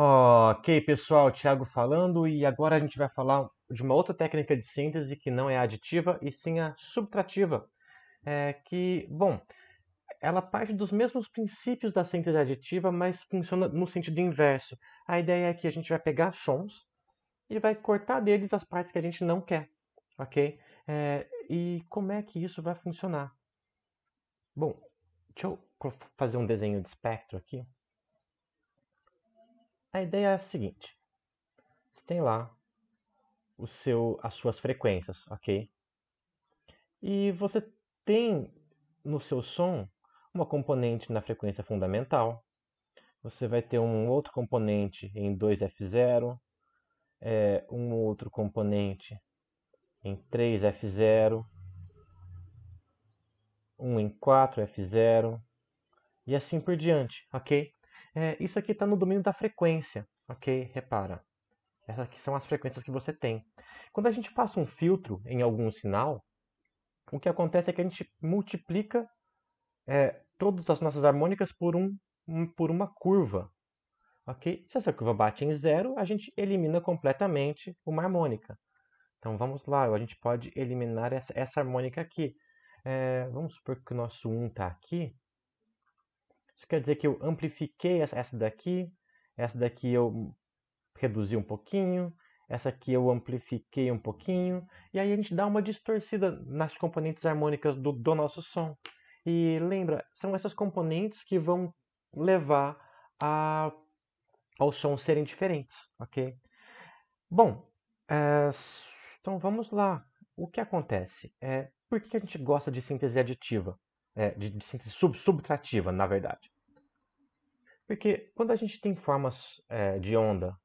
Ok, pessoal, Thiago falando, e agora a gente vai falar de uma outra técnica de síntese que não é aditiva e sim a subtrativa, é que, bom, ela parte dos mesmos princípios da síntese aditiva, mas funciona no sentido inverso. A ideia é que a gente vai pegar sons e vai cortar deles as partes que a gente não quer, ok? É, e como é que isso vai funcionar? Bom, deixa eu fazer um desenho de espectro aqui. A ideia é a seguinte: você tem lá o seu, as suas frequências, ok? E você tem no seu som uma componente na frequência fundamental, você vai ter um outro componente em 2F0, é, um outro componente em 3F0, um em 4F0 e assim por diante, ok? É, isso aqui está no domínio da frequência, ok? Repara. Essas aqui são as frequências que você tem. Quando a gente passa um filtro em algum sinal, o que acontece é que a gente multiplica é, todas as nossas harmônicas por, um, um, por uma curva. ok? Se essa curva bate em zero, a gente elimina completamente uma harmônica. Então vamos lá, a gente pode eliminar essa, essa harmônica aqui. É, vamos supor que o nosso 1 um está aqui. Isso quer dizer que eu amplifiquei essa daqui, essa daqui eu reduzi um pouquinho, essa aqui eu amplifiquei um pouquinho, e aí a gente dá uma distorcida nas componentes harmônicas do, do nosso som. E lembra, são essas componentes que vão levar a, ao som serem diferentes, ok? Bom, é, então vamos lá. O que acontece? É, por que a gente gosta de síntese aditiva? é, de, de, síntese sub, subtrativa, na verdade. Porque quando a gente tem formas é, de onda,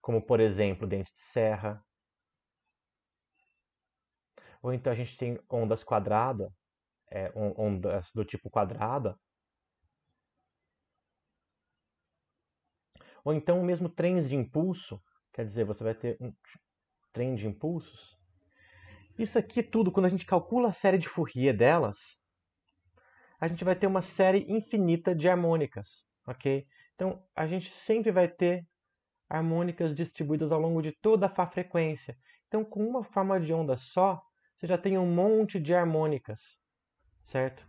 como por exemplo dente de serra, ou então a gente tem ondas quadradas, é, ondas do tipo quadrada, ou então mesmo trens de impulso, quer dizer, você vai ter um trem de impulsos. Isso aqui tudo, quando a gente calcula a série de Fourier delas, a gente vai ter uma série infinita de harmônicas, ok? Então, a gente sempre vai ter harmônicas distribuídas ao longo de toda a frequência. Então, com uma forma de onda só, você já tem um monte de harmônicas, certo?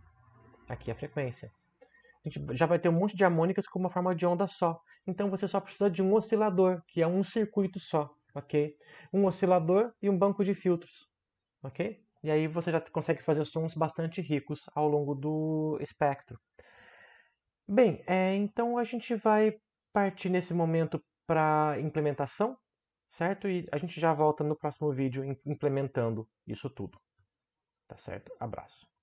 Aqui é a frequência. A gente já vai ter um monte de harmônicas com uma forma de onda só. Então, você só precisa de um oscilador, que é um circuito só, ok? Um oscilador e um banco de filtros, ok? E aí você já consegue fazer sons bastante ricos ao longo do espectro. Bem, é, então a gente vai partir nesse momento para implementação, certo? E a gente já volta no próximo vídeo implementando isso tudo. Tá certo? Abraço.